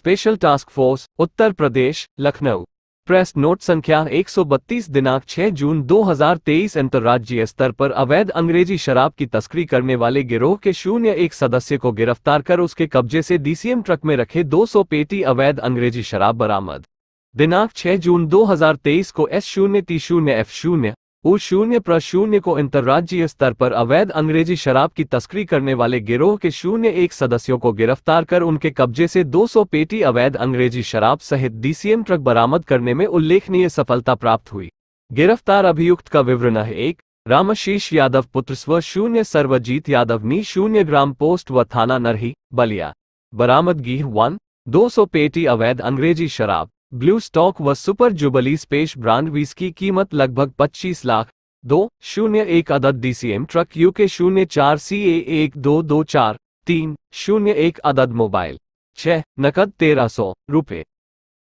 special task force Uttar Pradesh Lucknow press note संख्या 132 दिनांक 6 जून 2023 अंतर्राज्यीय स्तर पर अवैध अंग्रेजी शराब की तस्करी करने वाले गिरोह के शून्य एक सदस्य को गिरफ्तार कर उसके कब्जे से डीसीएम ट्रक में रखे 200 पेटी अवैध अंग्रेजी शराब बरामद दिनांक 6 जून 2023 को एस शून्य टी शून्य एफ शून्य ओ शून्य प्रशून्य को अंतर्राज्यीय स्तर पर अवैध अंग्रेजी शराब की तस्करी करने वाले गिरोह के शून्य एक सदस्यों को गिरफ्तार कर उनके कब्जे से 200 पेटी अवैध अंग्रेजी शराब सहित डीसीएम ट्रक बरामद करने में उल्लेखनीय सफलता प्राप्त हुई गिरफ्तार अभियुक्त का विवरण है एक रामशीष यादव पुत्र स्व शून्य सर्वजीत यादव नी शून्य ग्राम पोस्ट व थाना नरही बलिया बरामदगी वन दो पेटी अवैध अंग्रेजी शराब ब्लू स्टॉक व Super Jubilee Special brand whisky कीमत लगभग 25 लाख दो शून्य एक अदद डीसीएम ट्रक यू के शून्य चार सी ए एक दो दो चार तीन शून्य एक अदद मोबाइल छह नकद तेरह सौ रुपये